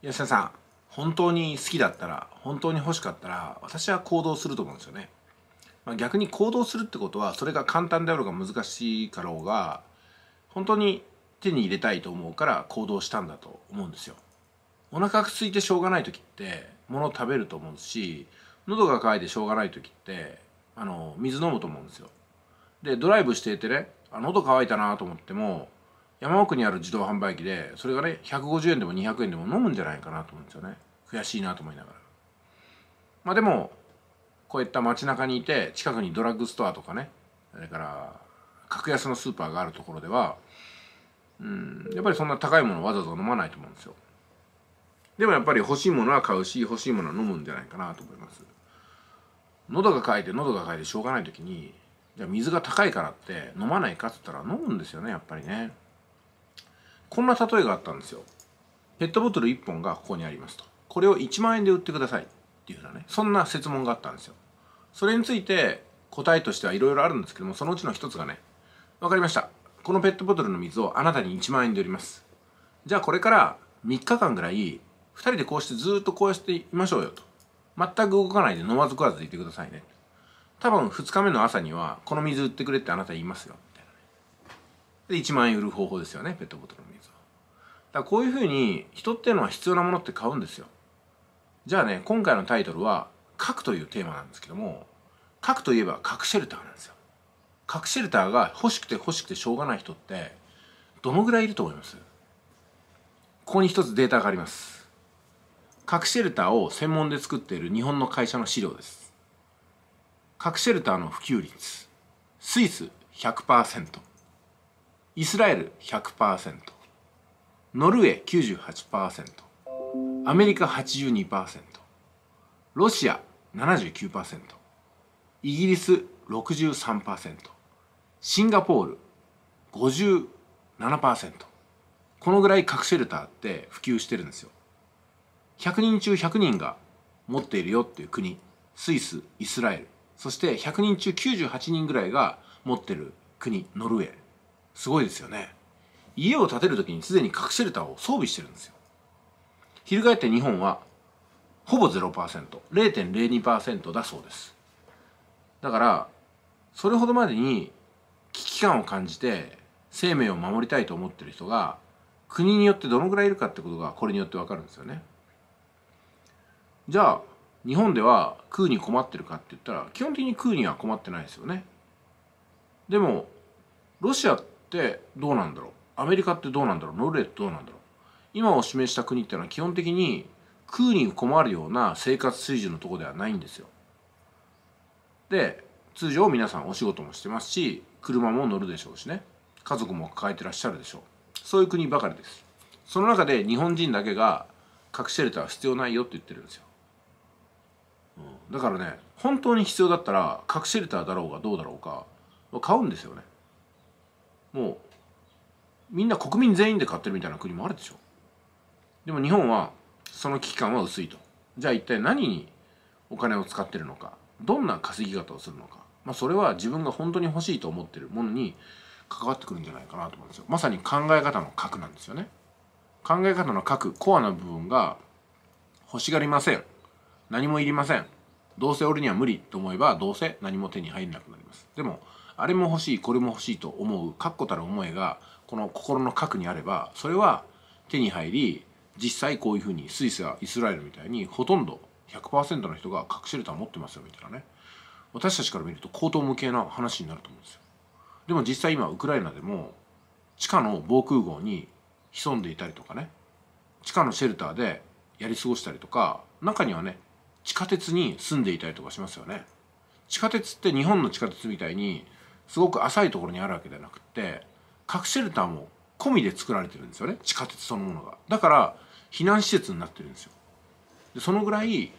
吉田さん本当に好きだったら本当に欲しかったら私は行動すると思うんですよね、まあ、逆に行動するってことはそれが簡単であろうが難しいかろうが本当に手に入れたいと思うから行動したんだと思うんですよお腹が空いてしょうがない時って物を食べると思うし喉が渇いてしょうがない時ってあの水飲むと思うんですよでドライブしていてねあ喉渇いたなと思っても山奥にある自動販売機でそれがね150円でも200円でも飲むんじゃないかなと思うんですよね悔しいなと思いながらまあでもこういった街中にいて近くにドラッグストアとかねそれから格安のスーパーがあるところではうんやっぱりそんな高いものわざわざ飲まないと思うんですよでもやっぱり欲しいものは買うし欲しいものは飲むんじゃないかなと思います喉が渇いて喉が渇いてしょうがない時にじゃあ水が高いからって飲まないかっつったら飲むんですよねやっぱりねこんな例えがあったんですよペットボトル1本がここにありますとこれを1万円で売ってくださいっていうふうなねそんな設問があったんですよそれについて答えとしてはいろいろあるんですけどもそのうちの一つがね分かりましたこのペットボトルの水をあなたに1万円で売りますじゃあこれから3日間ぐらい2人でこうしてずっとこうしていましょうよと全く動かないで飲まず食わずいてくださいね多分2日目の朝にはこの水売ってくれってあなた言いますよで1万円売る方法ですよねペットボトルの水をだこういうふうに人っていうのは必要なものって買うんですよじゃあね今回のタイトルは「核」というテーマなんですけども核といえば核シェルターなんですよ核シェルターが欲しくて欲しくてしょうがない人ってどのぐらいいると思いますここに一つデータがあります核シェルターを専門で作っている日本の会社の資料です核シェルターの普及率スイス100%イスラエル100%ノルウェー98%アメリカ82%ロシア79%イギリス63%シンガポール57%このぐらい核シェルターって普及してるんですよ100人中100人が持っているよっていう国スイスイスラエルそして100人中98人ぐらいが持ってる国ノルウェーすごいですよね家を建てる時にすでに核シェルターを装備してるんですよ翻って日本はほぼ 0%0.02% だそうですだからそれほどまでに危機感を感じて生命を守りたいと思ってる人が国によってどのぐらいいるかってことがこれによってわかるんですよねじゃあ日本では空に困ってるかって言ったら基本的に空には困ってないですよねでもロシアってってどうなんだろうアメリカってどうなんだろうノルウェーってどうなんだろう今お示した国っていうのは基本的に空に困るような生活水準のとこではないんですよ。で通常皆さんお仕事もしてますし車も乗るでしょうしね家族も抱えてらっしゃるでしょうそういう国ばかりですその中で日本人だけが核シェルターは必要ないよって言ってるんですよ、うん、だからね本当に必要だったら核シェルターだろうがどうだろうか買うんですよねもうみんな国民全員で買ってるみたいな国もあるでしょでも日本はその危機感は薄いとじゃあ一体何にお金を使ってるのかどんな稼ぎ方をするのか、まあ、それは自分が本当に欲しいと思ってるものに関わってくるんじゃないかなと思うんですよまさに考え方の核なんですよね考え方の核コアな部分が欲しがりません何もいりませんどうせ俺には無理と思えばどうせ何も手に入らなくなりますでもあれも欲しいこれも欲しいと思う確固たる思いがこの心の核にあればそれは手に入り実際こういうふうにスイスやイスラエルみたいにほとんど100%の人が核シェルター持ってますよみたいなね私たちから見ると高等無形な話になると思うんですよでも実際今ウクライナでも地下の防空壕に潜んでいたりとかね地下のシェルターでやり過ごしたりとか中にはね地下鉄に住んでいたりとかしますよね地下鉄って日本の地下鉄みたいにすごく浅いところにあるわけではなくて核シェルターも込みで作られてるんですよね地下鉄そのものがだから避難施設になってるんですよでそのぐらい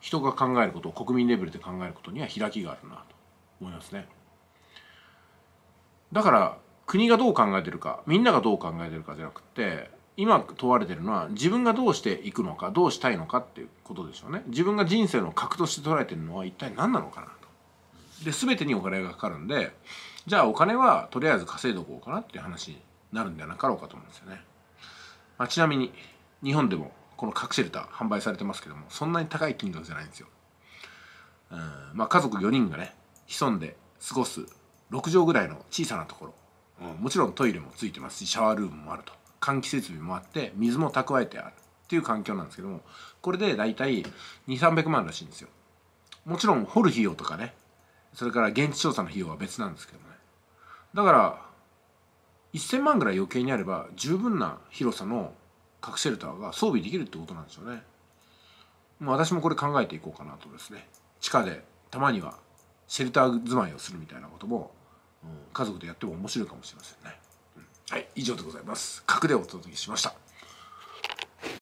人が考えることを国民レベルで考えることには開きがあるなと思いますねだから国がどう考えてるかみんながどう考えてるかじゃなくて今問われてるのは自分がどうしていくのかどうしたいのかっていうことでしょうね自分が人生の核として捉えてるのは一体何なのかなで全てにお金がかかるんでじゃあお金はとりあえず稼いどこうかなっていう話になるんではなかろうかと思うんですよね、まあ、ちなみに日本でもこの核シェルター販売されてますけどもそんなに高い金額じゃないんですようんまあ家族4人がね潜んで過ごす6畳ぐらいの小さなところ、うん、もちろんトイレもついてますしシャワールームもあると換気設備もあって水も蓄えてあるっていう環境なんですけどもこれで大体2300万らしいんですよもちろん掘る費用とかねそれから現地調査の費用は別なんですけどねだから1000万ぐらい余計にあれば十分な広さの核シェルターが装備できるってことなんですよねもう私もこれ考えていこうかなとですね地下でたまにはシェルター住まいをするみたいなことも、うん、家族でやっても面白いかもしれませんね、うん、はい以上でございます核でお届けしました